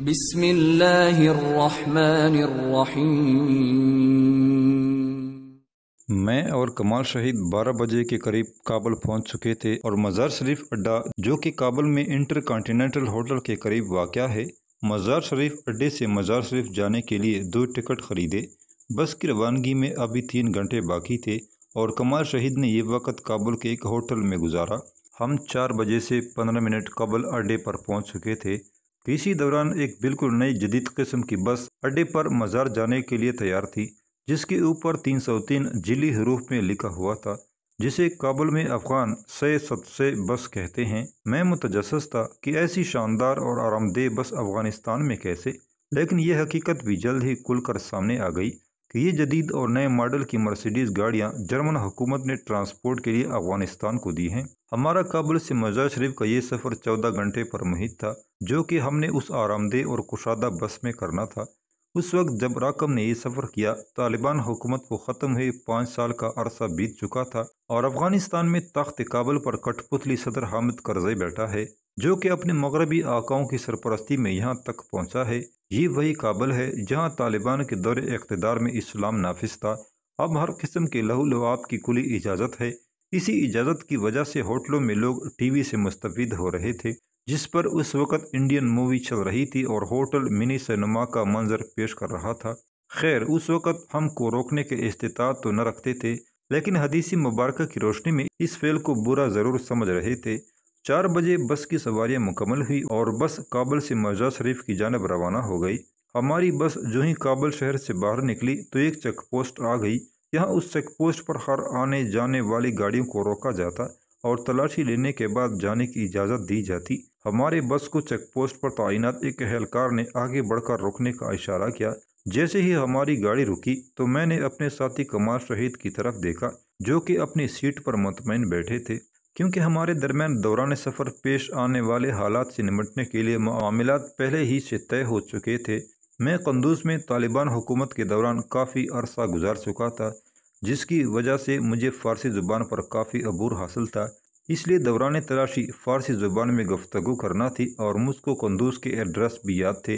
बिस्मिल्लाहिर्रहमानिर्रहीम मैं और कमाल शहीद 12 बजे के करीब काबल पहुंच चुके थे और मज़ार शरीफ अड्डा जो कि काबल में इंटर कॉन्टीनेंटल होटल के करीब वाक़ है मज़ार शरीफ अड्डे से मज़ार शरीफ जाने के लिए दो टिकट ख़रीदे बस की रवानगी में अभी तीन घंटे बाकी थे और कमाल शहीद ने ये वक्त काबुल के एक होटल में गुजारा हम चार बजे से पंद्रह मिनट कबल अड्डे पर पहुंच चुके थे इसी दौरान एक बिल्कुल नई जदीद किस्म की बस अड्डे पर मज़ार जाने के लिए तैयार थी जिसके ऊपर 303 जिली हरूफ में लिखा हुआ था जिसे काबुल में अफगान सै सतसे बस कहते हैं मैं मुतजस था कि ऐसी शानदार और आरामदेह बस अफगानिस्तान में कैसे लेकिन यह हकीकत भी जल्द ही खुल कर सामने आ गई कि ये जदीद और नए मॉडल की मर्सिडीज़ गाड़ियाँ जर्मन हुकूमत ने ट्रांसपोर्ट के लिए अफगानिस्तान को दी हैं हमारा काबुल से मजार शरीफ का ये सफ़र चौदह घंटे पर मुहित था जो कि हमने उस आरामदेह और कुशादा बस में करना था उस वक्त जब राकम ने यह सफ़र किया तालिबान हुकूमत को ख़त्म हुए पाँच साल का अरसा बीत चुका था और अफगानिस्तान में तख्त काबुल पर कठपुतली सदर हामिद करजे बैठा है जो कि अपने मगरबी आकाओं की सरपरस्ती में यहाँ तक पहुँचा है ये वही काबुल है जहाँ तालिबान के दौरे इकतदार में इस्लाम नाफिज था अब हर किस्म के लहू लवाब की खुली इजाज़त है इसी इजाज़त की वजह से होटलों में लोग टीवी से मुस्तफ़ हो रहे थे जिस पर उस वक़्त इंडियन मूवी चल रही थी और होटल मिनी सिनेमा का मंजर पेश कर रहा था खैर उस वक़्त हमको रोकने के अस्तात तो न रखते थे लेकिन हदीसी मुबारक की रोशनी में इस फेल को बुरा ज़रूर समझ रहे थे चार बजे बस की सवारियां मुकम्मल हुई और बस काबल से मौजा शरीफ की जानब रवाना हो गई हमारी बस जो ही काबल शहर से बाहर निकली तो एक चेक पोस्ट आ गई यहाँ उस चेक पोस्ट पर हर आने जाने वाली गाड़ियों को रोका जाता और तलाशी लेने के बाद जाने की इजाज़त दी जाती हमारे बस को चेक पोस्ट पर तैनात एक अहलकार ने आगे बढ़कर रोकने का इशारा किया जैसे ही हमारी गाड़ी रुकी तो मैंने अपने साथी कमाल शहीद की तरफ देखा जो कि अपनी सीट पर मतमैन बैठे थे क्योंकि हमारे दरमियान दौरान सफ़र पेश आने वाले हालात से निमटने के लिए मामला पहले ही से तय हो चुके थे मैं कंदूस में तालिबान हुकूमत के दौरान काफ़ी अरसा गुजार चुका था जिसकी वजह से मुझे फ़ारसी ज़ुबान पर काफ़ी अबूर हासिल था इसलिए दौरान तलाशी फ़ारसी ज़ुबान में गफ्तु करना थी और मुझको कंदूस के एड्रेस भी याद थे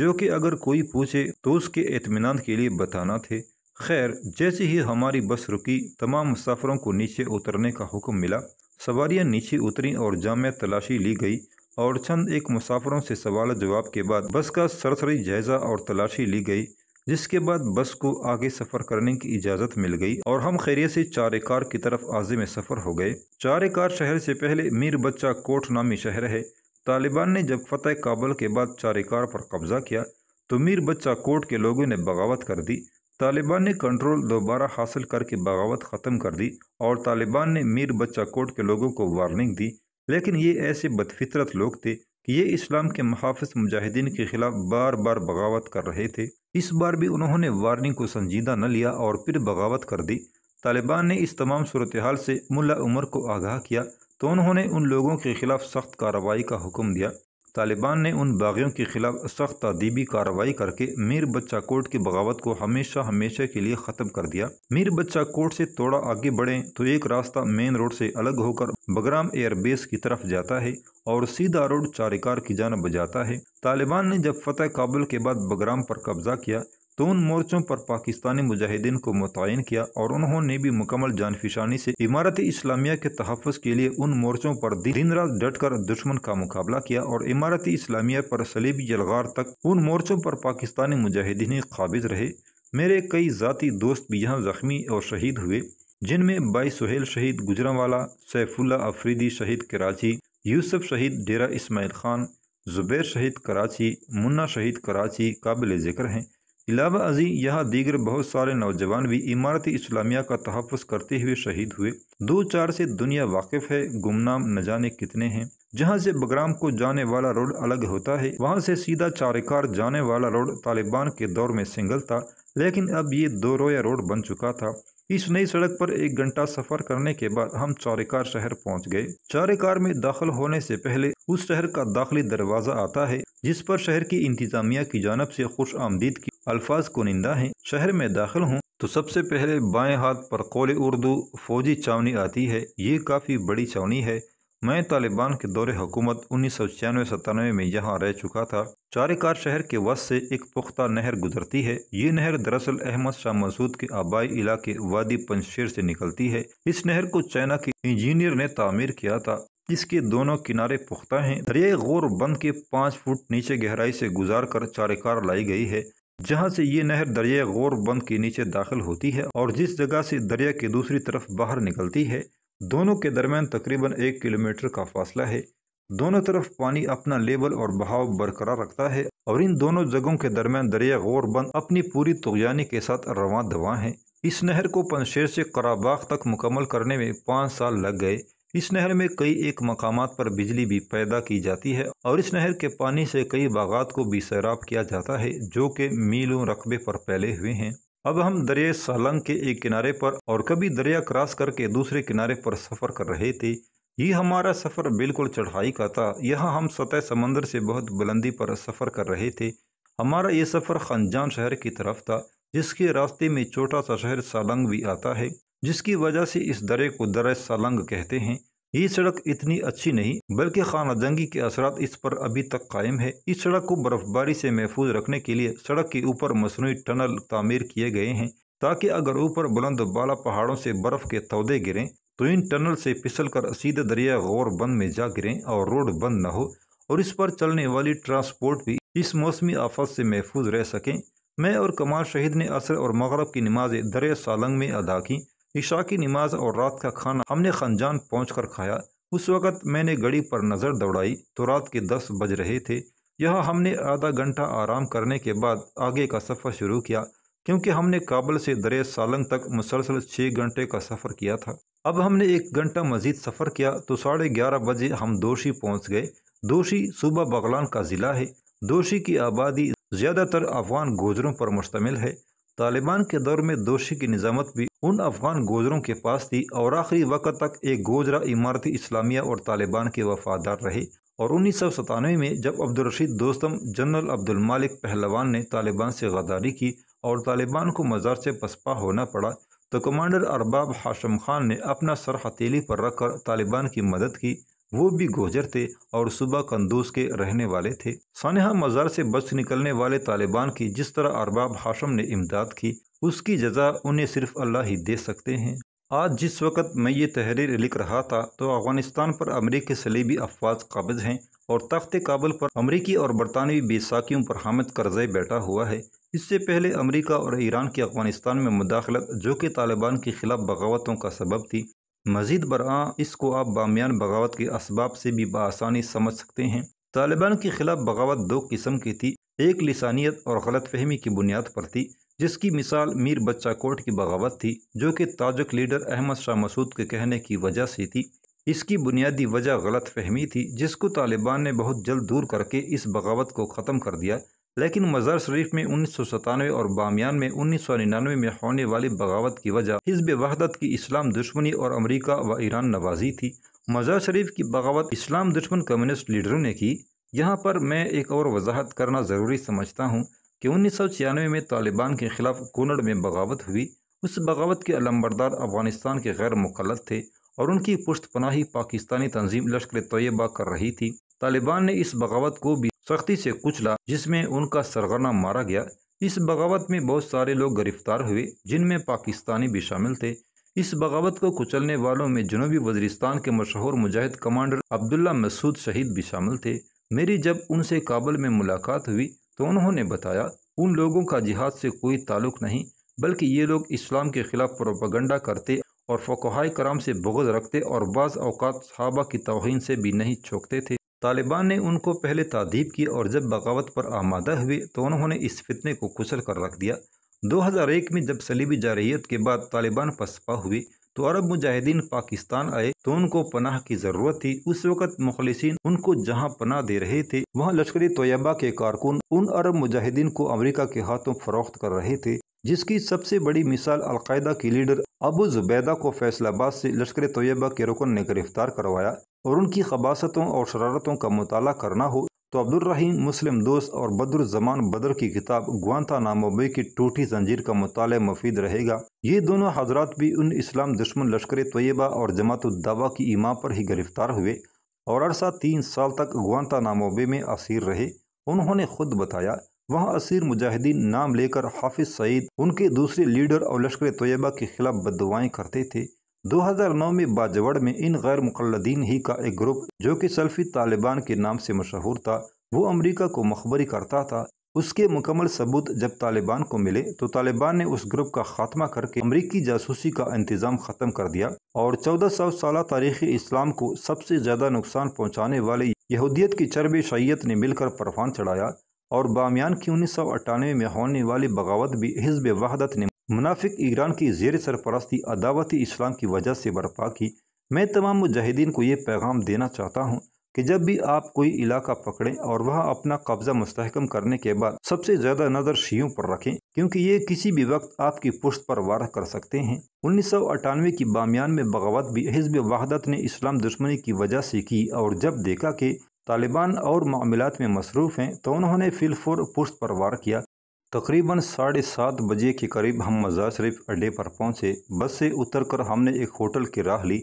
जो कि अगर कोई पूछे तो उसके इतमान के लिए बताना थे खैर जैसे ही हमारी बस रुकी तमाम मुसाफरों को नीचे उतरने का हुक्म मिला सवारियां नीचे उतरी और जाम तलाशी ली गई और चंद एक मुसाफरों से सवाल जवाब के बाद बस का सरसरी जायजा और तलाशी ली गई जिसके बाद बस को आगे सफ़र करने की इजाज़त मिल गई और हम खैरियत से कार की तरफ आजे में सफ़र हो गए कार शहर से पहले मीर बच्चा कोट नामी शहर है तालिबान ने जब फतेह काबल के बाद कार पर कब्ज़ा किया तो मीर बच्चा कोट के लोगों ने बगावत कर दी तालिबान ने कंट्रोल दोबारा हासिल करके बगावत ख़त्म कर दी और तालिबान ने मीर बच्चा कोट के लोगों को वार्निंग दी लेकिन ये ऐसे बदफितरत लोग थे कि ये इस्लाम के महाफ मुजाहिदीन के ख़िलाफ़ बार बार बगावत कर रहे थे इस बार भी उन्होंने वार्निंग को संजीदा न लिया और फिर बगावत कर दी तालिबान ने इस तमाम सूरत हाल से मुला उमर को आगाह किया तो उन्होंने उन लोगों के ख़िलाफ़ सख्त कार्रवाई का हुक्म दिया तालिबान ने उन बागियों के खिलाफ सख्त तदीबी कार्रवाई करके मीर बच्चा कोट की बगावत को हमेशा हमेशा के लिए ख़त्म कर दिया मीर बच्चा कोट से थोड़ा आगे बढ़े तो एक रास्ता मेन रोड से अलग होकर बगराम एयरबेस की तरफ जाता है और सीधा रोड चारिकार की जानब जाता है तालिबान ने जब फतेह काबुल के बाद बगराम पर कब्जा किया तो उन मोर्चों पर पाकिस्तानी मुजाहिदीन को मुतयन किया और उन्होंने भी मुकम्मल जानफिशानी से इमारत इस्लामिया के तहफ़ के लिए उन मोर्चों पर दिन रात डट कर दुश्मन का मुकाबला किया और इमारत इस्लामिया पर सलीबी जलगार तक उन मोर्चों पर पाकिस्तानी मुजाहिदीन काबिज रहे मेरे कई ज़ाती दोस्त भी यहाँ ज़ख्मी और शहीद हुए जिनमें बाई सुहेल शहीद गुजरावाला सैफुल्ला अफरीदी शहीद कराची यूसुफ शहीद डेरा इसमाइल खान ज़ुबैर शहीद कराची मुन्ना शहीद कराची काबिल ज़िक्र हैं इलावा अजी यहाँ दीगर बहुत सारे नौजवान भी इमारत इस्लामिया का तहफ़ करते हुए शहीद हुए दो चार से दुनिया वाकिफ है गुमनाम न जाने कितने हैं जहाँ से बगराम को जाने वाला रोड अलग होता है वहाँ से सीधा चारिकार जाने वाला रोड तालिबान के दौर में सिंगल था लेकिन अब ये दो रोया रोड बन चुका था इस नई सड़क पर एक घंटा सफर करने के बाद हम चारिकार शहर पहुँच गए चारिकार में दाखिल होने से पहले उस शहर का दाखिली दरवाज़ा आता है जिस पर शहर की इंतजामिया की जानब से खुश आमदीद की अल्फाज कुनिंदा हैं शहर में दाखिल हूँ तो सबसे पहले बाएं हाथ पर कौले उर्दू फौजी चावनी आती है ये काफ़ी बड़ी चावनी है मैं तालिबान के दौरे हुकूमत उन्नीस सौ छियानवे सतानवे में यहाँ रह चुका था चारेकार शहर के वस से एक पुख्ता नहर गुजरती है ये नहर दरअसल अहमद शाह मसूद के आबाई इलाके वादी पंशेर से निकलती है इस नहर को चाइना के इंजीनियर ने तामीर किया था इसके दोनों किनारे पुख्ता हैं दरिया गौर बंद के पाँच फुट नीचे गहराई से गुजार कर चारेकार लाई गई है जहाँ से ये नहर दरिया गौर बंद के नीचे दाखिल होती है और जिस जगह से दरिया की दूसरी तरफ बाहर निकलती है दोनों के दरमियान तकरीबन एक किलोमीटर का फासला है दोनों तरफ पानी अपना लेवल और बहाव बरकरार रखता है और इन दोनों जगहों के दरमियान दरिया गौर बंद अपनी पूरी तुगयानी के साथ रवा दवा है इस नहर को पनशेर से कराबाग तक मुकम्मल करने में पाँच साल लग गए इस नहर में कई एक मकाम पर बिजली भी पैदा की जाती है और इस नहर के पानी से कई बागात को भी सैराब किया जाता है जो कि मीलों रकबे पर फैले हुए हैं अब हम दरिया सालंग के एक किनारे पर और कभी दरिया क्रॉस करके दूसरे किनारे पर सफ़र कर रहे थे ये हमारा सफ़र बिल्कुल चढ़ाई का था यहाँ हम सतह समंदर से बहुत बुलंदी पर सफ़र कर रहे थे हमारा ये सफ़र खनजान शहर की तरफ था जिसके रास्ते में छोटा सा शहर सालंग भी आता है जिसकी वजह से इस दरे को दर सलंग कहते हैं ये सड़क इतनी अच्छी नहीं बल्कि खाना जंगी के असरा इस पर अभी तक कायम है इस सड़क को बर्फबारी से महफूज रखने के लिए सड़क के ऊपर मसनू टनल तामीर किए गए हैं ताकि अगर ऊपर बुलंद बाला पहाड़ों से बर्फ के तोदे गिरें तो इन टनल से फिसल कर सीधे दरिया गौर बंद में जा गिरें और रोड बंद न हो और इस पर चलने वाली ट्रांसपोर्ट भी इस मौसमी आफत से महफूज रह सकें मैं और कमाल शहीद ने असर और मगरब की नमाजें दर सालंग में अदा की ईशा की नमाज और रात का खाना हमने खनजान पहुँच खाया उस वक़्त मैंने घड़ी पर नज़र दौड़ाई तो रात के दस बज रहे थे यहाँ हमने आधा घंटा आराम करने के बाद आगे का सफ़र शुरू किया क्योंकि हमने काबल से दरे सालंग तक मुसलसल छः घंटे का सफ़र किया था अब हमने एक घंटा मजीद सफ़र किया तो साढ़े ग्यारह बजे हम दोषी पहुँच गए दोषी सूबा बगलान का ज़िला है दोषी की आबादी ज़्यादातर अफगान गोजरों पर मुश्तमिल है तालिबान के दौर में दोषी की निज़ामत भी उन अफगान गोजरों के पास थी और आखिरी वक्त तक एक गोजरा इमारती इस्लामिया और तालिबान के वफादार रहे और उन्नीस सौ सतानवे में जब अब्दुलरशीद दोस्तम जनरल अब्दुल मालिक पहलवान ने तालिबान से गद्दारी की और तालिबान को मज़ार से पसपा होना पड़ा तो कमांडर अरबाब हाशम खान ने अपना सर हथेली पर रखकर तालिबान की मदद की वो भी गोजर थे और सुबह कंदूस के रहने वाले थे सानहा मज़ार से बस निकलने वाले तालिबान की जिस तरह अरबाब हाशम ने इमदाद की उसकी जजा उन्हें सिर्फ अल्लाह ही दे सकते हैं आज जिस वक्त मैं ये तहरीर लिख रहा था तो अफगानिस्तान पर अमरीकी सलीबी अफवाज काबज हैं और तख्त काबल पर अमरीकी और बरतानवी बेसाखियों पर हामिद करजे बैठा हुआ है इससे पहले अमरीका और ईरान की अफगानिस्तान में मुदाखलत जो कि तालिबान के खिलाफ बगावतों का सबब थी मजीद बरआ इसको आप बामियान बगावत के इसबाब से भी बसानी समझ सकते हैं तालिबान के खिलाफ बगावत दो किस्म की थी एक लसानियत और गलत फहमी की बुनियाद पर थी जिसकी मिसाल मीर बच्चा कोट की बगावत थी जो कि ताजक लीडर अहमद शाह मसूद के कहने की वजह से थी इसकी बुनियादी वजह गलत फहमी थी जिसको तालिबान ने बहुत जल्द दूर करके इस बगावत को ख़त्म कर दिया लेकिन मज़ार शरीफ में उन्नीस सौ सतानवे और बामियान में उन्नीस सौ निन्यानवे में होने वाली बगावत की वजह हिजब वहदत की इस्लाम दुश्मनी और अमरीका व ईरान नवाजी थी मज़ार शरीफ की बगावत इस्लाम दुश्मन कम्युनिस्ट लीडरों ने की यहाँ पर मैं एक और वजाहत करना ज़रूरी समझता हूँ कि उन्नीस में तालिबान के खिलाफ कुनड़ में बगावत हुई उस बगावत के अलम्बरदार अफगानिस्तान के गैर मुखलत थे और उनकी पुश्त पनाही पाकिस्तानी तंजीम लश्कर तयबा कर रही थी तालिबान ने इस बगावत को भी सख्ती से कुचला जिसमें उनका सरगना मारा गया इस बगावत में बहुत सारे लोग गिरफ्तार हुए जिनमें पाकिस्तानी भी शामिल थे इस बगावत को कुचलने वालों में जनूबी वजरिस्तान के मशहूर मुजाहिद कमांडर अब्दुल्ला मसूद शहीद भी शामिल थे मेरी जब उनसे काबुल में मुलाकात हुई तो उन्होंने बताया उन लोगों का जिहाद से कोई ताल्लुक नहीं बल्कि ये लोग इस्लाम के खिलाफ प्रोपागंडा करते और फ़ोहाय कराम से बगज रखते और बाज़ अवकात सहाबा की तोहन से भी नहीं छोकते थे तालिबान ने उनको पहले तादीब की और जब बगावत पर आमादा हुए तो उन्होंने इस फितने को कुचल कर रख दिया 2001 में जब सलीबी जारहीत के बाद तालिबान पसपा हुए तो अरब मुजाहिदीन पाकिस्तान आए तो उनको पनाह की जरूरत थी उस वक्त मुखलिसन उनको जहाँ पनाह दे रहे थे वहाँ लश्कर तोयबा के कारकुन उन अरब मुजाहिदीन को अमरीका के हाथों फरोख्त कर रहे थे जिसकी सबसे बड़ी मिसाल अलकायदा की लीडर अबू जुबैदा को फैसलाबाद से लश्कर तोयबा के रुकन ने गिरफ्तार करवाया और उनकी खबासतों और शरारतों का मताल करना हो तो अब्दुलरहीम मुस्लिम दोस्त और बदरुजमान बदर की किताब ग्वानता नामोबे की टूटी जंजीर का मताल मफीद रहेगा ये दोनों हजरात भी उन इस्लाम दुश्मन लश्कर तयबा और जमात उद्दावा की इमां पर ही गिरफ्तार हुए और अरसा तीन साल तक ग्वानता नामोबे में असीर रहे उन्होंने खुद बताया वहाँ असीर मुजाहिदीन नाम लेकर हाफिज सईद उनके दूसरे लीडर और लश्कर तयबा के खिलाफ बदवाएँ करते थे 2009 में बाजवड़ में इन गैर मुखलदीन ही का एक ग्रुप जो कि सल्फ़ी तालिबान के नाम से मशहूर था वो अमेरिका को मखबरी करता था उसके मुकम्मल सबूत जब तालिबान को मिले तो तालिबान ने उस ग्रुप का खात्मा करके अमरीकी जासूसी का इंतज़ाम ख़त्म कर दिया और चौदह सौ साल तारीख़ इस्लाम को सबसे ज़्यादा नुकसान पहुँचाने वाले यहूदियत की चरब शैयत ने मिलकर परफान चढ़ाया और बामियान की उन्नीस सौ अट्ठानवे में होने वाली बगावत भी हिजब वहदत ने मुनाफिक ईरान की जेर सरपरस्ती अदावती इस्लाम की वजह से बर्पा की मैं तमाम मुजाहिदीन को ये पैगाम देना चाहता हूँ कि जब भी आप कोई इलाका पकड़ें और वहाँ अपना कब्जा मुस्तकम करने के बाद सबसे ज़्यादा नज़र शीयों पर रखें क्योंकि ये किसी भी वक्त आपकी पुश्त पर वार कर सकते हैं उन्नीस सौ अठानवे की बामियान में बगावत भी हिजब वहादत ने इस्लाम दुश्मनी की वजह से की और जब देखा कि तालिबान और मामलात में मसरूफ़ हैं तो उन्होंने फिलफोर पुश्त पर वार किया तकरीबन साढ़े सात बजे के करीब हम मज़ार शरीफ अड्डे पर पहुंचे बस से उतरकर हमने एक होटल की राह ली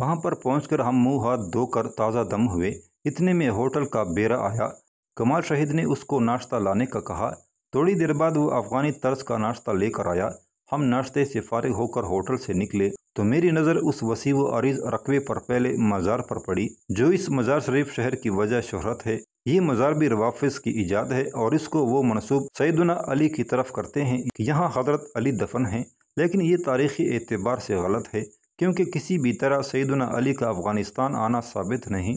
वहां पर पहुंचकर हम मुंह हाथ धोकर ताज़ा दम हुए इतने में होटल का बेरा आया कमाल शहीद ने उसको नाश्ता लाने का कहा थोड़ी देर बाद वो अफ़गानी तर्ज का नाश्ता लेकर आया हम नाश्ते से फारिग होकर होटल से निकले तो मेरी नज़र उस वसी व अरीज रकबे पर पहले मज़ार पर पड़ी जो इस मज़ार शरीफ शहर की वजह शहरत है ये मज़ार भी रवाफिस की ईजाद है और इसको वो मनसूब सैदना अली की तरफ करते हैं कि यहाँ हजरत अली दफन हैं लेकिन ये तारीख़ी एतबार से गलत है क्योंकि किसी भी तरह सैदना अली का अफ़गानिस्तान आना साबित नहीं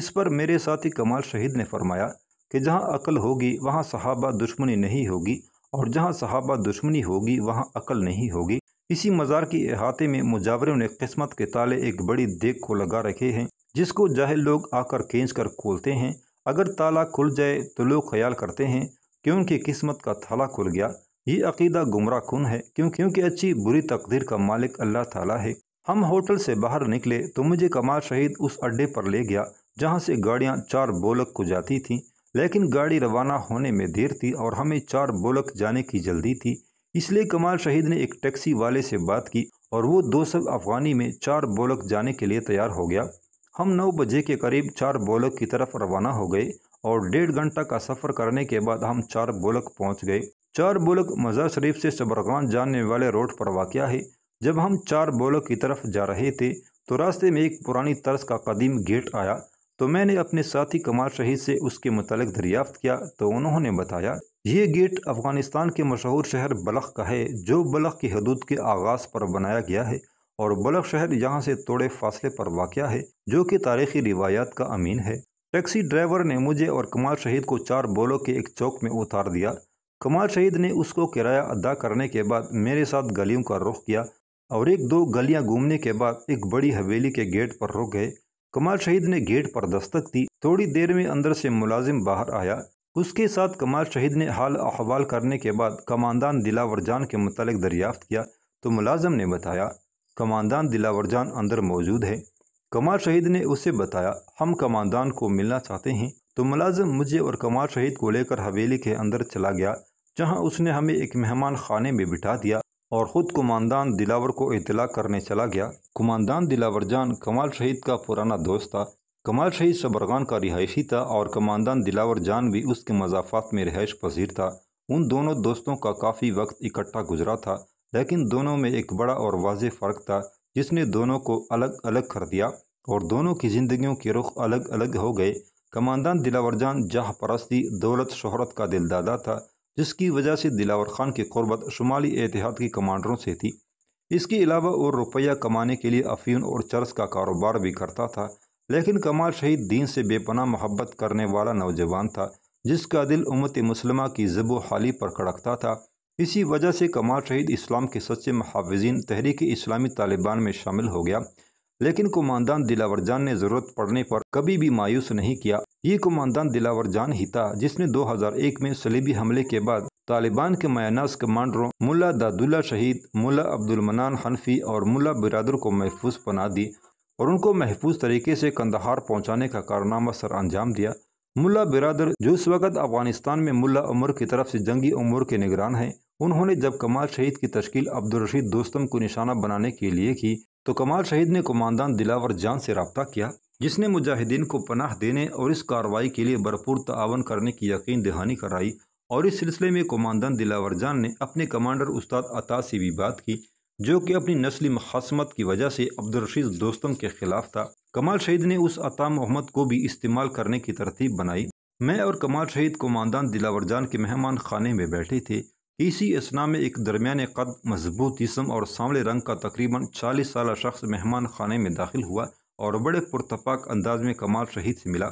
इस पर मेरे साथी कमाल शहीद ने फरमाया कि जहाँ अकल होगी वहाँ सहाबा दुश्मनी नहीं होगी और जहाँ सहाबा दुश्मनी होगी वहाँ अकल नहीं होगी इसी मज़ार के अहाते में मुजावरों ने किस्मत के ताले एक बड़ी देख को लगा रखे हैं जिसको जाहिल लोग आकर खींच कर खोलते हैं अगर ताला खुल जाए तो लोग ख्याल करते हैं कि उनकी किस्मत का ताला खुल गया ये अकीदा गुमराह खून है क्यों क्योंकि अच्छी बुरी तकदीर का मालिक अल्लाह ताला है हम होटल से बाहर निकले तो मुझे कमाल शहीद उस अड्डे पर ले गया जहाँ से गाड़ियाँ चार बोलक को जाती थीं लेकिन गाड़ी रवाना होने में देर थी और हमें चार बोलक जाने की जल्दी थी इसलिए कमाल शहीद ने एक टैक्सी वाले से बात की और वो दो सब अफगानी में चार बोलक जाने के लिए तैयार हो गया हम नौ बजे के करीब चार बोलक की तरफ रवाना हो गए और डेढ़ घंटा का सफ़र करने के बाद हम चार बोलक पहुंच गए चार बोलक मज़ार शरीफ से सबरगान जाने वाले रोड पर वाक़ है जब हम चार बोलक की तरफ जा रहे थे तो रास्ते में एक पुरानी तर्ज का कदीम गेट आया तो मैंने अपने साथी कमाल शहीद से उसके मतलब दरियाफ्त किया तो उन्होंने बताया ये गेट अफगानिस्तान के मशहूर शहर बलख का है जो बलख की हदूद के आगाज़ पर बनाया गया है और बलख शहर यहाँ से थोड़े फासले पर वाक़ है जो कि तारीखी रिवायात का अमीन है टैक्सी ड्राइवर ने मुझे और कमाल शहीद को चार बोलों के एक चौक में उतार दिया कमाल शहीद ने उसको किराया अदा करने के बाद मेरे साथ गलियों का रुख किया और एक दो गलियां घूमने के बाद एक बड़ी हवेली के गेट पर रुक गए कमाल शहीद ने गेट पर दस्तक दी थोड़ी देर में अंदर से मुलाजिम बाहर आया उसके साथ कमाल शहीद ने हाल अहवाल करने के बाद कमांदान दिलावर जान के मुतालिक दरियाफ्त किया तो मुलाजम ने बताया कमांडान दिलावर जान अंदर मौजूद है कमाल शहीद ने उसे बताया हम कमांडान को मिलना चाहते हैं तो मुलाजम मुझे और कमाल शहीद को लेकर हवेली के अंदर चला गया जहां उसने हमें एक मेहमान खाने में बिठा दिया और ख़ुद कुमानदान दिलावर को इतला करने चला गया कुमानदान दिलावर जान कमाल शहीद का पुराना दोस्त था कमाल शहीद सबरगान का रिहायशी था और कमानदान दिलावर जान भी उसके मजाफात में रिहायश पसीर था उन दोनों दोस्तों का काफ़ी वक्त इकट्ठा गुजरा था लेकिन दोनों में एक बड़ा और वाज फ़र्क था जिसने दोनों को अलग अलग कर दिया और दोनों की ज़िंदगियों के रुख अलग अलग हो गए कमांडान दिलावर जान जहाँ परस्ती दौलत शहरत का दिलदादा था जिसकी वजह से दिलावर खान की कुर्बत शुमाली एहतियात के कमांडरों से थी इसके अलावा और रुपया कमाने के लिए अफीम और चर्स का कारोबार भी करता था लेकिन कमाल शहीद दीन से बेपना मोहब्बत करने वाला नौजवान था जिसका दिल उमत मुसलमा की जब हाली पर कड़कता था इसी वजह से कमाल शहीद इस्लाम के सच्चे महावजीन तहरीक इस्लामी तालिबान में शामिल हो गया लेकिन कुमानदान दिलावर जान ने ज़रूरत पड़ने पर कभी भी मायूस नहीं किया ये कुमानदान दिलावर जान ही था जिसने 2001 में सलीबी हमले के बाद तालिबान के मायनास कमांडरों मुला दादुल्ला शहीद मुला अब्दुल मनान हनफी और मुला बिरादर को महफूज बना दी और उनको महफूज तरीके से कंदहार पहुंचाने का कारनामा सर अंजाम दिया मुल्ला बिरादर जो इस वक्त अफगानिस्तान में मुल्ला उमर की तरफ से जंगी उमर के निगरान हैं उन्होंने जब कमाल शहीद की तश्कील अब्दुलरशीद दोस्तम को निशाना बनाने के लिए की तो कमाल शहीद ने कुमानदान दिलावर जान से रबता किया जिसने मुजाहिदीन को पनाह देने और इस कार्रवाई के लिए भरपूर तावन करने की यकीन दहानी कराई और इस सिलसिले में कुमानदान दिलावर जान ने अपने कमांडर उस्ताद अता से भी बात की जो कि अपनी नस्ली मखासमत की वजह से अब्दुलरशीद दोस्तम के खिलाफ था कमाल शहीद ने उस अता मोहम्मद को भी इस्तेमाल करने की तरतीब बनाई मैं और कमाल शहीद कुमानदान दिलावर जान के मेहमान खाने में बैठे थे इसी असना में एक दरमियान कद मजबूत जिसम और सांवले रंग का तकरीबन चालीस साल शख्स मेहमान खाने में दाखिल हुआ और बड़े पुरतपाक अंदाज में कमाल शहीद से मिला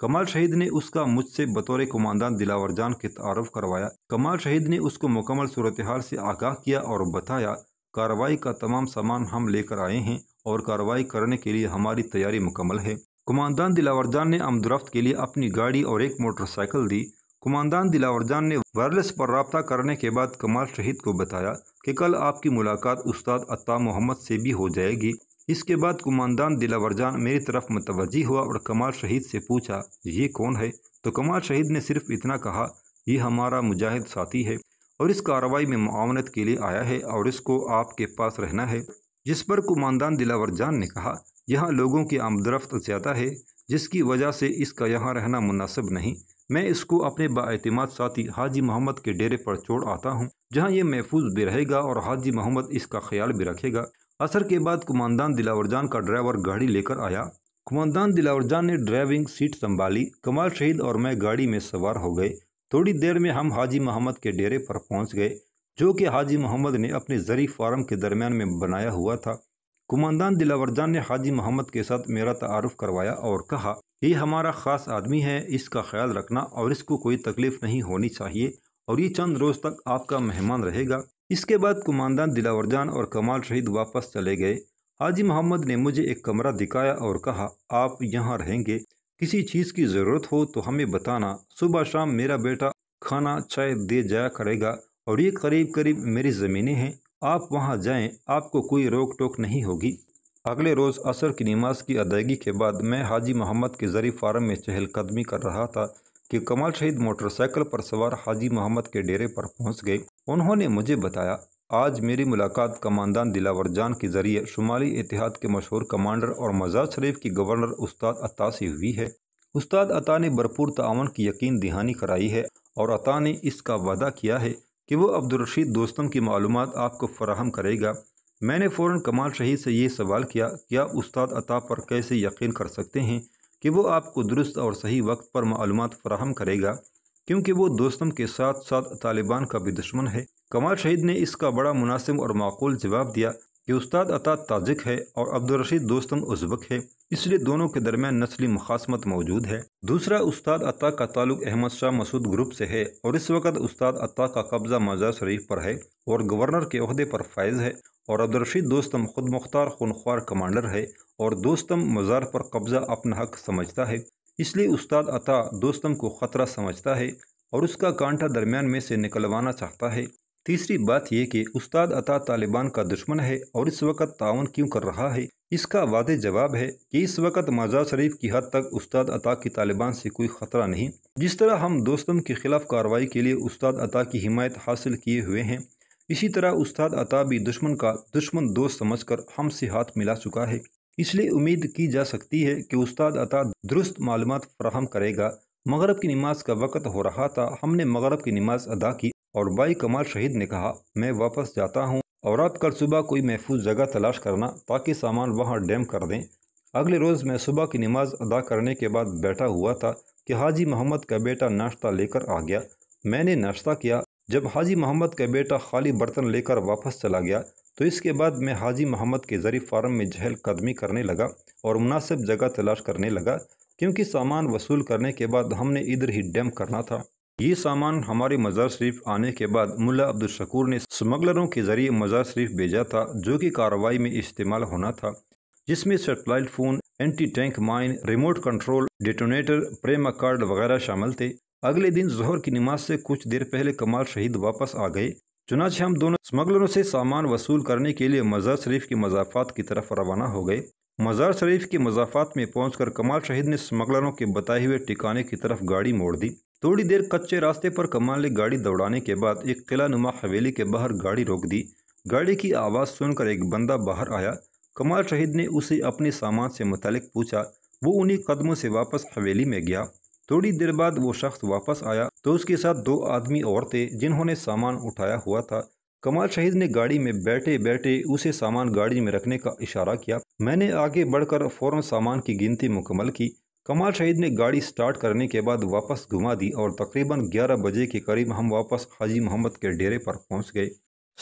कमाल शहीद ने उसका मुझसे बतौर कुमानदान दिलावर जान के तारफ़ करवाया कमाल शहीद ने उसको मुकम्मल सूरत हाल से आगाह किया और बताया कार्रवाई का तमाम सामान हम लेकर आए हैं और कार्रवाई करने के लिए हमारी तैयारी मुकम्मल है कुमानदान दिलावरजान ने आमदरफ्त के लिए अपनी गाड़ी और एक मोटरसाइकिल दी कुमानदान दिलावरजान ने वायरलेस पर रबता करने के बाद कमाल शहीद को बताया कि कल आपकी मुलाकात उस्ताद अत्ता मोहम्मद से भी हो जाएगी इसके बाद कुमानदान दिलावरजान मेरी तरफ मुतवजी हुआ और कमाल शहीद से पूछा ये कौन है तो कमाल शहीद ने सिर्फ इतना कहा ये हमारा मुजाहिद साथी है और इस कार्रवाई में मुआवनत के लिए आया है और इसको आपके पास रहना है जिस पर कुमानदान दिलावर जान ने कहा यहाँ लोगों की आमदरफ्त ज़्यादा है जिसकी वजह से इसका यहाँ रहना मुनासिब नहीं मैं इसको अपने बातमाद साथी हाजी मोहम्मद के डेरे पर छोड़ आता हूँ जहाँ ये महफूज भी रहेगा और हाजी मोहम्मद इसका ख्याल भी रखेगा असर के बाद कुमानदान दिलावर जान का ड्राइवर गाड़ी लेकर आया कुमानदान दिलावर जान ने ड्राइविंग सीट संभाली कमाल शहीद और मैं गाड़ी में सवार हो गए थोड़ी देर में हम हाजी मोहम्मद के डेरे पर पहुंच गए जो कि हाजी मोहम्मद ने अपने जरी फार्म के दरमियान में बनाया हुआ था कुमानदान दिलावर जान ने हाजी मोहम्मद के साथ मेरा तारफ़ करवाया और कहा ये हमारा ख़ास आदमी है इसका ख्याल रखना और इसको कोई तकलीफ़ नहीं होनी चाहिए और ये चंद रोज़ तक आपका मेहमान रहेगा इसके बाद कुमानदान दिलावर जान और कमाल शहीद वापस चले गए हाजी मोहम्मद ने मुझे एक कमरा दिखाया और कहा आप यहाँ रहेंगे किसी चीज़ की ज़रूरत हो तो हमें बताना सुबह शाम मेरा बेटा खाना चाय दे जाया करेगा और ये करीब करीब मेरी ज़मीनें हैं आप वहाँ जाएं आपको कोई रोक टोक नहीं होगी अगले रोज़ असर की नमाज की अदायगी के बाद मैं हाजी मोहम्मद के ज़री फार्म में चहलकदमी कर रहा था कि कमाल शहीद मोटरसाइकिल पर सवार हाजी मोहम्मद के डेरे पर पहुंच गए उन्होंने मुझे बताया आज मेरी मुलाकात कमांडान दिलावर जान के ज़रिए शुमाली इतिहाद के मशहूर कमांडर और मजाज शरीफ की गवर्नर उस्ताद अता से हुई है उस्ताद अता ने भरपूर तावन की यकीन दहानी कराई है और अता ने इसका वादा किया है कि वो अब्दुलरशीद दोस्तम की मालूम आपको फराहम करेगा मैंने फ़ौर कमाल शहीद से ये सवाल किया क्या उस्ताद अता पर कैसे यकीन कर सकते हैं कि वो आपको दुरुस्त और सही वक्त पर मालूम फराहम करेगा क्योंकि वो दोस्तम के साथ साथ तालिबान का भी दुश्मन है कमाल शहीद ने इसका बड़ा मुनासिब और माकूल जवाब दिया कि उस्ताद अता ताजिक है और अब्दुलरशीद दोस्तम उज्बक है इसलिए दोनों के दरमियान नस्ली मुखासमत मौजूद है दूसरा उस्ताद अता का ताल्लुक अहमद शाह मसूद ग्रुप से है और इस वक्त उस्ताद अता का कब्जा मजार शरीफ पर है और गवर्नर के अहदे पर फायज है और अब्दुलरशीद दोस्तम खुद मुख्तार खुनख्वार कमांडर है और दोस्तम मज़ार पर कब्ज़ा अपना हक समझता है इसलिए उस्ताद अता दोस्तम को ख़तरा समझता है और उसका कांटा दरमियान में से निकलवाना चाहता है तीसरी बात यह कि उस्ताद अता तालिबान का दुश्मन है और इस वक्त तावन क्यों कर रहा है इसका वाद जवाब है कि इस वक्त मजार शरीफ की हद तक उस्ताद अता की तालिबान से कोई खतरा नहीं जिस तरह हम दोस्तों के खिलाफ कार्रवाई के लिए उस्ताद अता की हिमायत हासिल किए हुए हैं इसी तरह उस्ताद अता भी दुश्मन का दुश्मन दोस्त समझकर हमसे हाथ मिला चुका है इसलिए उम्मीद की जा सकती है कि उस्ताद अता दुरुस्त मालूम फ्राहम करेगा मगरब की नमाज का वक़्त हो रहा था हमने मगरब की नमाज अदा की और बाई कमाल शहीद ने कहा मैं वापस जाता हूँ और आप कल सुबह कोई महफूज जगह तलाश करना ताकि सामान वहाँ डैम कर दें अगले रोज़ मैं सुबह की नमाज अदा करने के बाद बैठा हुआ था कि हाजी मोहम्मद का बेटा नाश्ता लेकर आ गया मैंने नाश्ता किया जब हाजी मोहम्मद का बेटा खाली बर्तन लेकर वापस चला गया तो इसके बाद मैं हाजी मोहम्मद के जरिए फार्म में जहल कदमी करने लगा और मुनासिब जगह तलाश करने लगा क्योंकि सामान वसूल करने के बाद हमने इधर ही डैम करना था ये सामान हमारे मज़ार शरीफ आने के बाद मुला अब्दुल शकूर ने स्मगलरों के जरिए मज़ार शरीफ भेजा था जो कि कार्रवाई में इस्तेमाल होना था जिसमें satellite phone anti tank mine remote control detonator prima cord वगैरह शामिल थे अगले दिन जहर की नमाज से कुछ देर पहले कमाल शहीद वापस आ गए चुनाच हम दोनों स्मगलरों से सामान वसूल करने के लिए मज़ार शरीफ के मजाफात की तरफ रवाना हो गए मज़ार शरीफ के मजाफात में पहुँच कमाल शहीद ने स्मगलरों के बताए हुए टिकाने की तरफ गाड़ी मोड़ दी थोड़ी देर कच्चे रास्ते पर कमाल ने गाड़ी दौड़ाने के बाद एक किला नुमा हवेली के बाहर गाड़ी रोक दी गाड़ी की आवाज़ सुनकर एक बंदा बाहर आया कमाल शहीद ने उसे अपने सामान से मुतलक पूछा वो उन्हीं कदमों से वापस हवेली में गया थोड़ी देर बाद वो शख्स वापस आया तो उसके साथ दो आदमी और थे जिन्होंने सामान उठाया हुआ था कमाल शहीद ने गाड़ी में बैठे बैठे उसे सामान गाड़ी में रखने का इशारा किया मैंने आगे बढ़कर फौरन सामान की गिनती मुकम्मल की कमाल शहीद ने गाड़ी स्टार्ट करने के बाद वापस घुमा दी और तकरीबन 11 बजे के करीब हम वापस हाजी मोहम्मद के डेरे पर पहुंच गए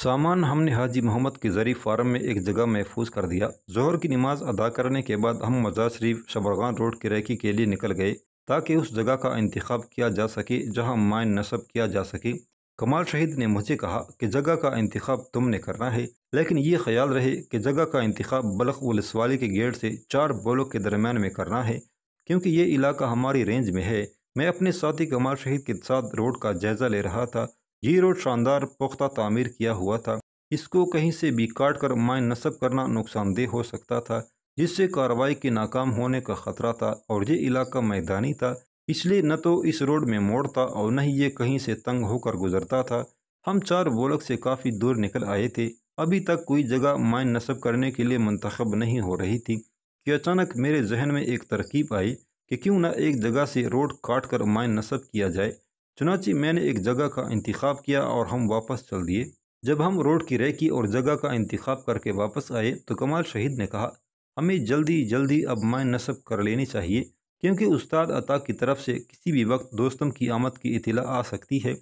सामान हमने हाजी मोहम्मद के ज़रिए फार्म में एक जगह महफूज कर दिया जहर की नमाज अदा करने के बाद हम मजार शरीफ शबरगान रोड की रैकी के लिए निकल गए ताकि उस जगह का इंतखब किया जा सके जहाँ माइन नस्ब किया जा सके कमाल शहीद ने मुझे कहा कि जगह का इंतखब तुमने करना है लेकिन ये ख्याल रहे कि जगह का इंतखब बलख वसवाली के गेट से चार बोलों के दरमियान में करना है क्योंकि ये इलाका हमारी रेंज में है मैं अपने साथी कमाल शहीद के साथ रोड का जायजा ले रहा था ये रोड शानदार पुख्ता तामीर किया हुआ था इसको कहीं से भी काट कर माइन नस्ब करना नुकसानदेह हो सकता था जिससे कार्रवाई के नाकाम होने का खतरा था और ये इलाका मैदानी था इसलिए न तो इस रोड में मोड़ था और न ही ये कहीं से तंग होकर गुजरता था हम चार बोलक से काफ़ी दूर निकल आए थे अभी तक कोई जगह माइन नस्ब करने के लिए मंतखब नहीं हो रही थी कि अचानक मेरे जहन में एक तरकीब आई कि क्यों ना एक जगह से रोड काट कर माइन नस्ब किया जाए चुनाची मैंने एक जगह का इंतखब किया और हम वापस चल दिए जब हम रोड की रैकी और जगह का इंतखब करके वापस आए तो कमाल शहीद ने कहा हमें जल्दी जल्दी अब माइन नस्ब कर लेनी चाहिए क्योंकि उस्ताद अता की तरफ से किसी भी वक्त दोस्तम की आमद की इतला आ सकती है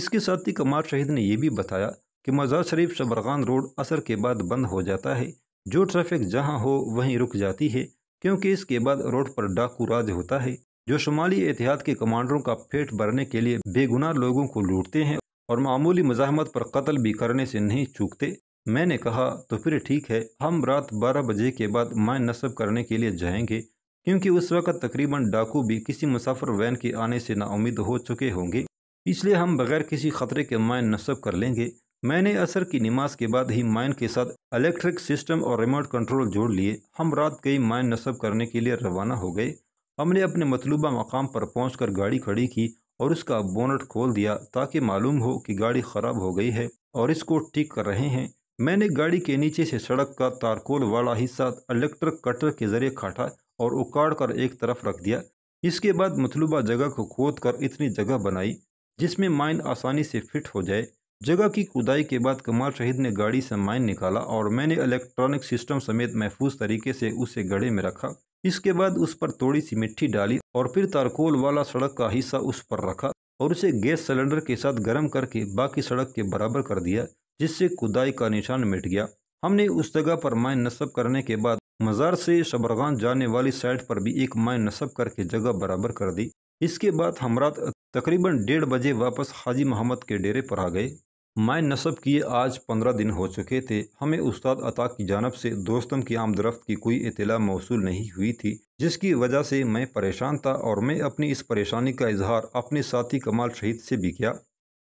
इसके साथ ही कमाल शहीद ने यह भी बताया कि मज़ार शरीफ शबरगान रोड असर के बाद बंद हो जाता है जो ट्रैफिक जहां हो वहीं रुक जाती है क्योंकि इसके बाद रोड पर डाकू राज होता है जो शुमाली एहतियात के कमांडरों का पेट भरने के लिए बेगुनाह लोगों को लूटते हैं और मामूली मजामत पर कत्ल भी करने से नहीं चूकते मैंने कहा तो फिर ठीक है हम रात बारह बजे के बाद माय नस्ब करने के लिए जाएंगे क्योंकि उस वक़्त तकरीबन डाकू भी किसी मुसाफर वैन के आने से नाउमीद हो चुके होंगे इसलिए हम बगैर किसी खतरे के माय नस्ब कर लेंगे मैंने असर की नमाज के बाद ही माइन के साथ इलेक्ट्रिक सिस्टम और रिमोट कंट्रोल जोड़ लिए हम रात गई माइन नस्ब करने के लिए रवाना हो गए हमने अपने मतलूबा मकाम पर पहुँच कर गाड़ी खड़ी की और उसका बोनट खोल दिया ताकि मालूम हो कि गाड़ी ख़राब हो गई है और इसको ठीक कर रहे हैं मैंने गाड़ी के नीचे से सड़क का तारकोल वाला हिस्सा इलेक्ट्रिक कटर के ज़रिए काटा और उकाड़ कर एक तरफ रख दिया इसके बाद मतलूबा जगह को खोद कर इतनी जगह बनाई जिसमें माइन आसानी से फिट हो जाए जगह की खुदाई के बाद कमाल शहीद ने गाड़ी से माइन निकाला और मैंने इलेक्ट्रॉनिक सिस्टम समेत महफूज तरीके से उसे गड़े में रखा इसके बाद उस पर थोड़ी सी मिट्टी डाली और फिर तारकोल वाला सड़क का हिस्सा उस पर रखा और उसे गैस सिलेंडर के साथ गर्म करके बाकी सड़क के बराबर कर दिया जिससे खुदाई का निशान मिट गया हमने उस जगह पर माइन नस्ब करने के बाद मज़ार से शबरगान जाने वाली साइड पर भी एक माइन नस्ब करके जगह बराबर कर दी इसके बाद हम रात तकरीबन डेढ़ बजे वापस हाजी मोहम्मद के डेरे पर आ गए मैं नसब किए आज पंद्रह दिन हो चुके थे हमें उस्ताद अता की जानब से दोस्तम की आमदरफ्त की कोई इतला मौसू नहीं हुई थी जिसकी वजह से मैं परेशान था और मैं अपनी इस परेशानी का इजहार अपने साथी कमाल शहीद से भी किया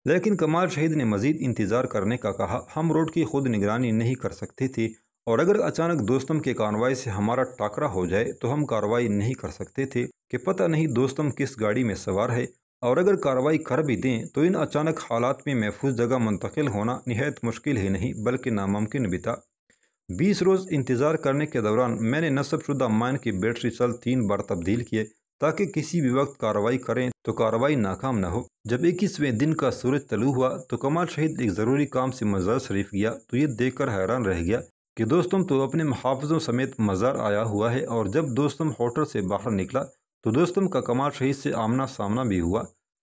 लेकिन कमाल शहीद ने मज़ीद इंतज़ार करने का कहा हम रोड की खुद निगरानी नहीं कर सकते थे और अगर अचानक दोस्तम के कार्रवाई से हमारा टाकरा हो जाए तो हम कार्रवाई नहीं कर सकते थे कि पता नहीं दोस्तम किस गाड़ी में सवार है और अगर कार्रवाई कर भी दें तो इन अचानक हालात में महफूज जगह मुंतकिल होना नहायत मुश्किल ही नहीं बल्कि नामुमकिन भी था बीस रोज़ इंतज़ार करने के दौरान मैंने शुदा माइन की बैटरी सल तीन बार तब्दील किए ताकि किसी भी वक्त कार्रवाई करें तो कार्रवाई नाकाम ना हो जब इक्कीसवें दिन का सूरज तलू हुआ तो कमाल शहीद एक ज़रूरी काम से मज़ार शरीफ गया तो ये देख कर हैरान रह गया कि दोस्तों तो अपने मुहाफ़ों समेत मज़ार आया हुआ है और जब दोस्तों होटल से बाहर निकला तो दोस्तों का कमाल शहीद से आमना सामना भी हुआ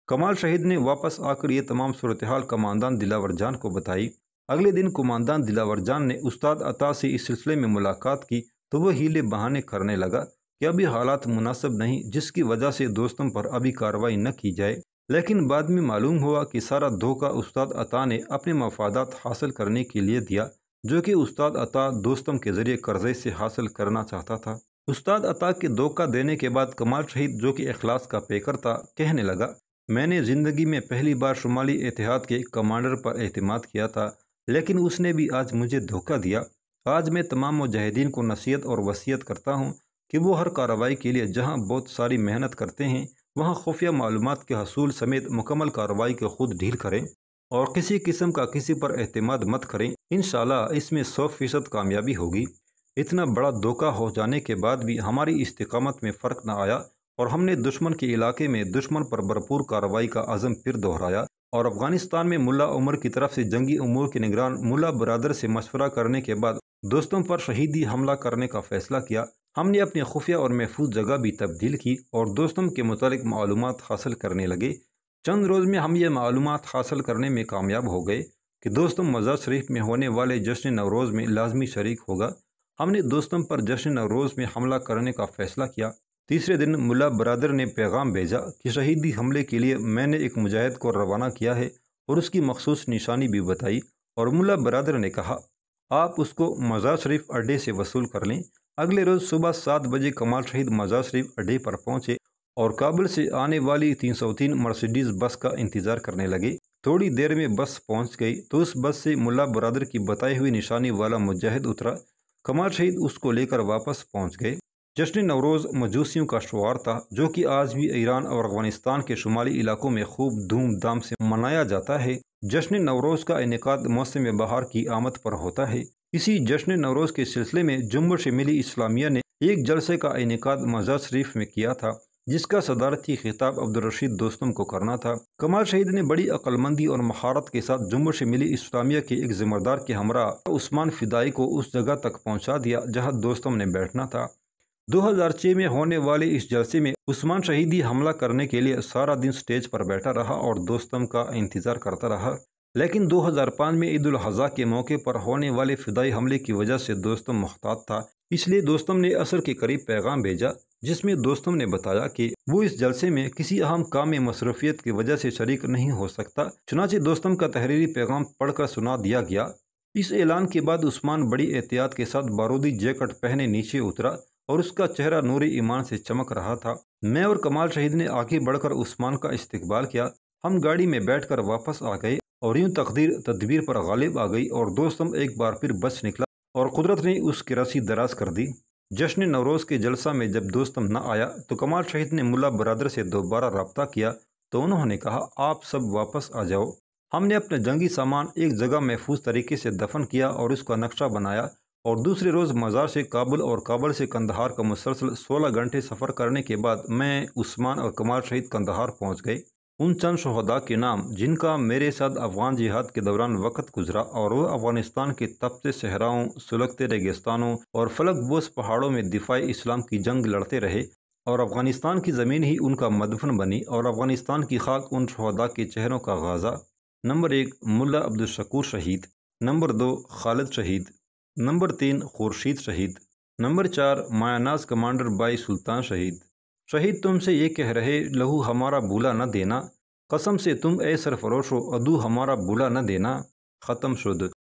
कमाल शहीद ने वापस आकर ये तमाम सूरत हाल कमांडान दिलावर जान को बताई अगले दिन कमांडान दिलावर जान ने उस्ताद अता से इस सिलसिले में मुलाकात की तो वह हीले बहाने करने लगा कि अभी हालात मुनासिब नहीं जिसकी वजह से दोस्तों पर अभी कार्रवाई न की जाए लेकिन बाद में मालूम हुआ कि सारा धोखा उस्ताद अता ने अपने मफादात हासिल करने के लिए दिया जो कि उस्ताद अता दोस्तों के ज़रिए कर्जे से हासिल करना चाहता था उस्ताद अता के धोखा देने के बाद कमाल शहीद जो कि अखलास का पेकर था कहने लगा मैंने ज़िंदगी में पहली बार शुमाली एतिहाद के कमांडर पर अहतमाद किया था लेकिन उसने भी आज मुझे धोखा दिया आज मैं तमाम मुजाहिदीन को नसीहत और वसीयत करता हूँ कि वो हर कार्रवाई के लिए जहाँ बहुत सारी मेहनत करते हैं वहाँ खुफिया मालूम के हसूल समेत मुकमल कार्रवाई को खुद ढील करें और किसी किस्म का किसी पर अहतमाद मत करें इन इसमें सौ फीसद कामयाबी होगी इतना बड़ा धोखा हो जाने के बाद भी हमारी इस्तकामत में फ़र्क न आया और हमने दुश्मन के इलाके में दुश्मन पर भरपूर कार्रवाई का आज़म फिर दोहराया और अफगानिस्तान में मुला उमर की तरफ से जंगी उमूर के निगरान मुला बरदर से मशवरा करने के बाद दोस्तों पर शहीदी हमला करने का फैसला किया हमने अपनी खुफिया और महफूज जगह भी तब्दील की और दोस्तों के मुतालिक मालूम हासिल करने लगे चंद रोज़ में हम ये मालूम हासिल करने में कामयाब हो गए कि दोस्तों मजार शरीफ में होने वाले जश्न नवरोज़ में लाजमी शरीक होगा हमने दोस्तों पर जश्न नवरोज़ में हमला करने का फैसला किया तीसरे दिन मुला बरदर ने पैगाम भेजा कि शहीदी हमले के लिए मैंने एक मुजाहिद को रवाना किया है और उसकी मखसूस निशानी भी बताई और मुला बरदर ने कहा आप उसको मज़ार शरीफ अड्डे से वसूल कर लें अगले रोज़ सुबह सात बजे कमाल शहीद मज़ार शरीफ अड्डे पर पहुंचे और काबुल से आने वाली तीन सौ तीन मर्सिडीज़ बस का इंतज़ार करने लगे थोड़ी देर में बस पहुंच गई तो उस बस से मुला बरदर की बताई हुई निशानी वाला मुजाहिद उतरा कमाल शहीद उसको लेकर वापस पहुंच गए जश्न नवरोज़ मजूसियों का शुवार था जो कि आज भी ईरान और अफगानिस्तान के शुमाली इलाकों में खूब धूमधाम से मनाया जाता है जश्न नवरोज़ का इनका मौसम बहार की आमद पर होता है इसी जश्न नवरोज़ के सिलसिले में जुम्मन से मिली इस्लामिया ने एक जलसे का इनका मजाज शरीफ में किया था जिसका सदारती खिताब अब्दुलरशीद दोस्तम को करना था कमाल शहीद ने बड़ी अकलमंदी और महारत के साथ जुम्मन से मिली इस्लामिया के एक जिम्मेदार के हमरा उस्मान फिदाई को उस जगह तक पहुंचा दिया जहां दोस्तम ने बैठना था 2006 में होने वाले इस जलसे में उस्मान शहीदी हमला करने के लिए सारा दिन स्टेज पर बैठा रहा और दोस्तम का इंतजार करता रहा लेकिन 2005 में ईद अजहा के मौके पर होने वाले फिदाई हमले की वजह से दोस्तम मुहतात था इसलिए दोस्तम ने असर के करीब पैगाम भेजा जिसमें दोस्तों ने बताया कि वो इस जलसे में किसी अहम काम में मसरूफियत की वजह से शरीक नहीं हो सकता चुनाचे दोस्तों का तहरीरी पैगाम पढ़कर सुना दिया गया इस ऐलान के बाद उस्मान बड़ी एहतियात के साथ बारूदी जैकेट पहने नीचे उतरा और उसका चेहरा नूरी ईमान से चमक रहा था मैं और कमाल शहीद ने आगे बढ़कर उस्मान का इस्तकबाल किया हम गाड़ी में बैठकर वापस आ गए और यूं तकदीर तदबीर पर गालिब आ गई और दोस्तम एक बार फिर बस निकला और कुदरत ने उसकी रस्सी दराज कर दी जश्न नवरोज़ के जलसा में जब दोस्तम न आया तो कमाल शहीद ने मुला बरदर से दोबारा रबता किया तो उन्होंने कहा आप सब वापस आ जाओ हमने अपने जंगी सामान एक जगह महफूज तरीके से दफन किया और उसका नक्शा बनाया और दूसरे रोज़ मज़ार से काबुल और काबल से कंदहार का मुसलसल सोलह घंटे सफ़र करने के बाद मैं उस्मान और कमाल शहीद कंदहार पहुँच गए उन चंद शहदा के नाम जिनका मेरे साथ अफगान जिहाद के दौरान वक़्त गुजरा और वह अफगानिस्तान के तपते सहराओं सुलगते रेगिस्तानों और फलकबोस पहाड़ों में दिफाई इस्लाम की जंग लड़ते रहे और अफगानिस्तान की ज़मीन ही उनका मदफन बनी और अफगानिस्तान की खाक उन शहदा के चेहरों का गाजा नंबर एक मुला अब्दुलशकूर शहीद नंबर दो खालद शहीद नंबर तीन खुर्शीद शहीद नंबर चार मायानाज कमांडर बाई सुल्तान शहीद शहीद तुमसे ये कह रहे लहू हमारा भूला न देना कसम से तुम ए सरफरोशो अदू हमारा भूला न देना ख़त्म शुद